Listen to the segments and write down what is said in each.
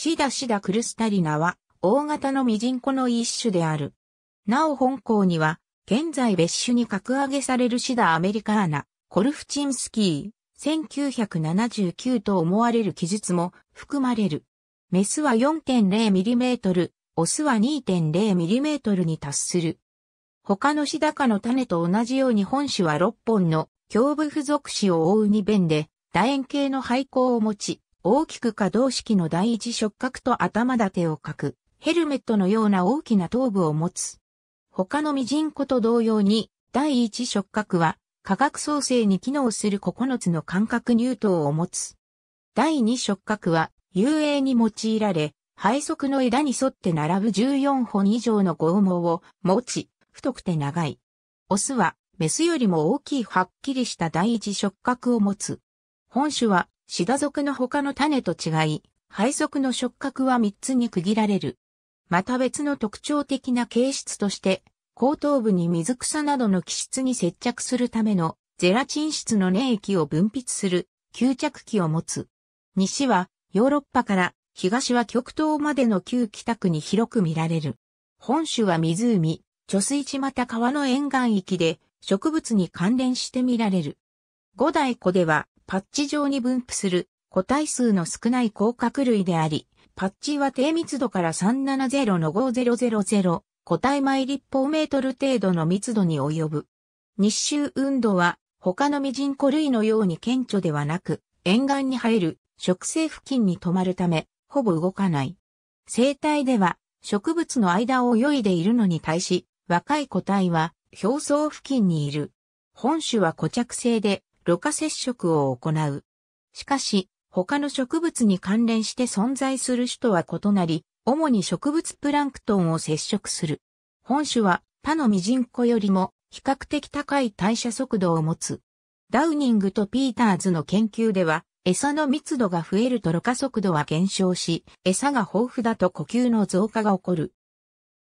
シダシダクルスタリナは、大型のミジンコの一種である。なお本校には、現在別種に格上げされるシダアメリカーナ、コルフチンスキー、1979と思われる記述も含まれる。メスは 4.0mm、オスは 2.0mm に達する。他のシダ科の種と同じように本種は6本の胸部付属子を覆う2弁で、楕円形の廃校を持ち、大きく可動式の第一触覚と頭立てを描く、ヘルメットのような大きな頭部を持つ。他のミジンコと同様に、第一触覚は、化学創生に機能する9つの感覚入頭を持つ。第二触覚は、遊泳に用いられ、背側の枝に沿って並ぶ14本以上の剛毛を持ち、太くて長い。オスは、メスよりも大きいはっきりした第一触覚を持つ。本種は、シダ属の他の種と違い、配属の触覚は3つに区切られる。また別の特徴的な形質として、後頭部に水草などの気質に接着するためのゼラチン質の粘液を分泌する吸着器を持つ。西はヨーロッパから東は極東までの旧北区に広く見られる。本州は湖、貯水池また川の沿岸域で植物に関連して見られる。五大湖ではパッチ上に分布する個体数の少ない甲殻類であり、パッチは低密度から370の5000個体毎立方メートル程度の密度に及ぶ。日周運動は他のミジンコ類のように顕著ではなく、沿岸に生える植生付近に止まるため、ほぼ動かない。生態では植物の間を泳いでいるのに対し、若い個体は表層付近にいる。本種は固着性でろ過接触を行う。しかし、他の植物に関連して存在する種とは異なり、主に植物プランクトンを接触する。本種は他のミジンコよりも比較的高い代謝速度を持つ。ダウニングとピーターズの研究では、餌の密度が増えるとろ過速度は減少し、餌が豊富だと呼吸の増加が起こる。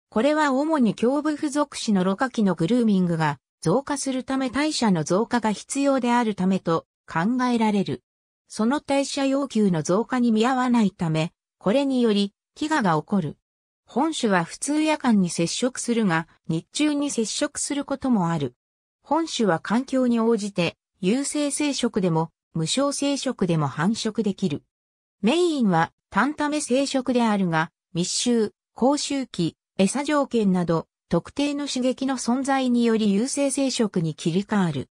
これは主に胸部付属種のろ過器のグルーミングが増加するため代謝の増加が必要であるためと考えられる。その代謝要求の増加に見合わないため、これにより飢餓が起こる。本種は普通夜間に接触するが、日中に接触することもある。本種は環境に応じて、有性生殖でも、無償生殖でも繁殖できる。メインは、単ため生殖であるが、密集、高周期、餌条件など、特定の刺激の存在により優性生殖に切り替わる。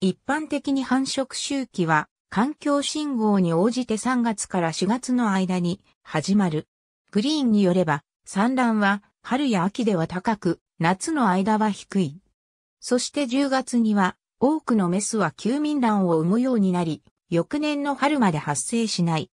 一般的に繁殖周期は環境信号に応じて3月から4月の間に始まる。グリーンによれば産卵は春や秋では高く、夏の間は低い。そして10月には多くのメスは休眠卵を産むようになり、翌年の春まで発生しない。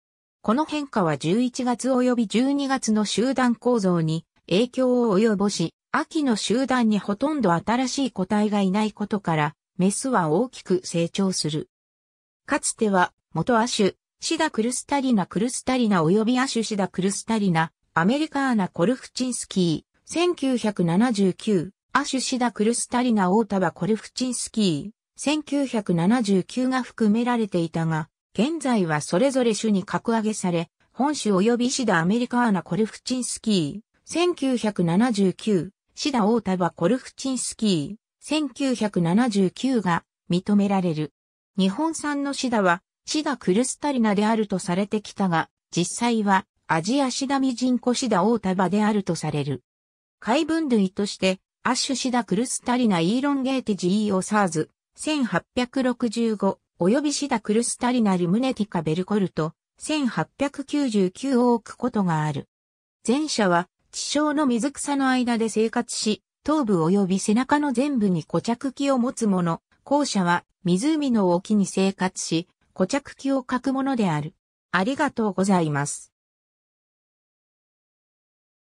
この変化は11月及び12月の集団構造に影響を及ぼし、秋の集団にほとんど新しい個体がいないことから、メスは大きく成長する。かつては、元亜種、シダクルスタリナクルスタリナ及び亜種シダクルスタリナ、アメリカーナコルフチンスキー、1979、亜種シダクルスタリナオータバコルフチンスキー、1979が含められていたが、現在はそれぞれ種に格上げされ、本種及びシダアメリカーナコルフチンスキー、1979、シダ・オータバ・コルフチンスキー、1979が認められる。日本産のシダは、シダ・クルスタリナであるとされてきたが、実際は、アジアシダミジンコシダ・オータバであるとされる。海分類として、アッシュシダ・クルスタリナ・イーロンゲーテ・ジー・オサーズ、1865、及びシダ・クルスタリナ・ルムネティカ・ベルコルト、1899を置くことがある。前者は地上の水草の間で生活し、頭部及び背中の全部に固着器を持つ者、後者は湖の沖に生活し、固着器を書くものである。ありがとうございます。